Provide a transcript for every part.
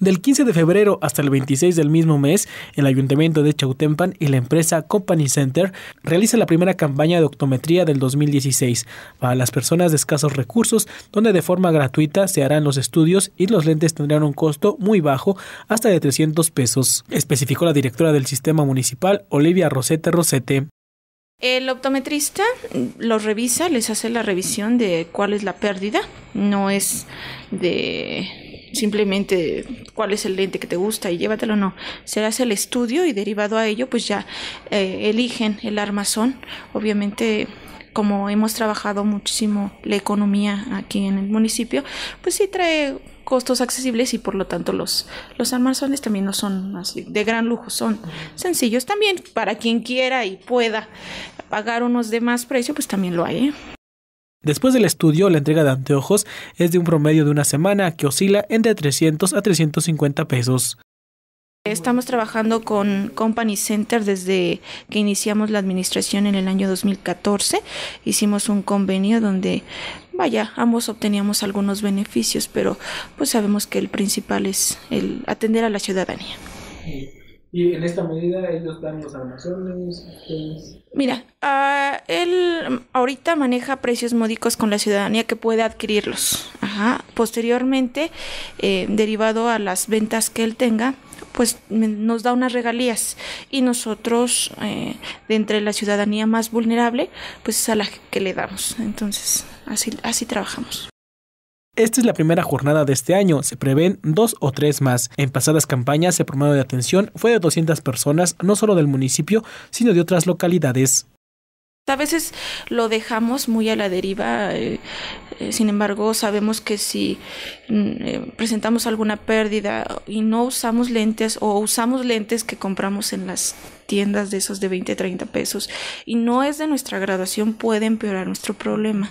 Del 15 de febrero hasta el 26 del mismo mes, el Ayuntamiento de Chautempan y la empresa Company Center realiza la primera campaña de optometría del 2016 para las personas de escasos recursos, donde de forma gratuita se harán los estudios y los lentes tendrán un costo muy bajo, hasta de 300 pesos, especificó la directora del sistema municipal, Olivia Rosete Rosete. El optometrista los revisa, les hace la revisión de cuál es la pérdida, no es de simplemente cuál es el lente que te gusta y llévatelo, no. Se hace el estudio y derivado a ello, pues ya eh, eligen el armazón. Obviamente, como hemos trabajado muchísimo la economía aquí en el municipio, pues sí trae costos accesibles y por lo tanto los, los armazones también no son así de gran lujo, son sencillos también para quien quiera y pueda pagar unos de más precio, pues también lo hay. ¿eh? Después del estudio, la entrega de anteojos es de un promedio de una semana que oscila entre 300 a 350 pesos. Estamos trabajando con Company Center desde que iniciamos la administración en el año 2014. Hicimos un convenio donde, vaya, ambos obteníamos algunos beneficios, pero pues sabemos que el principal es el atender a la ciudadanía. Y en esta medida ellos dan los almacenes. Mira, ah, el ahorita maneja precios módicos con la ciudadanía que puede adquirirlos. Posteriormente, eh, derivado a las ventas que él tenga, pues nos da unas regalías y nosotros eh, de entre la ciudadanía más vulnerable pues es a la que le damos entonces así así trabajamos esta es la primera jornada de este año, se prevén dos o tres más. En pasadas campañas el promedio de atención fue de 200 personas, no solo del municipio, sino de otras localidades. A veces lo dejamos muy a la deriva, eh, eh, sin embargo sabemos que si mm, eh, presentamos alguna pérdida y no usamos lentes o usamos lentes que compramos en las tiendas de esos de 20, 30 pesos y no es de nuestra graduación puede empeorar nuestro problema.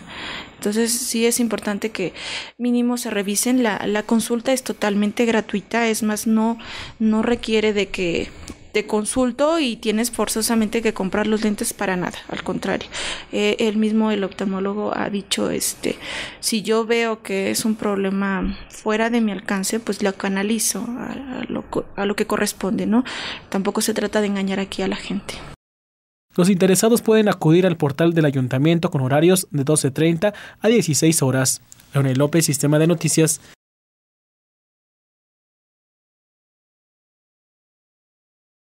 Entonces sí es importante que mínimo se revisen, la, la consulta es totalmente gratuita, es más, no, no requiere de que te consulto y tienes forzosamente que comprar los lentes para nada, al contrario. el eh, mismo, el oftalmólogo, ha dicho, este, si yo veo que es un problema fuera de mi alcance, pues lo canalizo a, lo, que corresponde, ¿no? Tampoco se trata de engañar aquí a la gente. Los interesados pueden acudir al portal del ayuntamiento con horarios de 12.30 a 16 horas. Leonel López, Sistema de Noticias,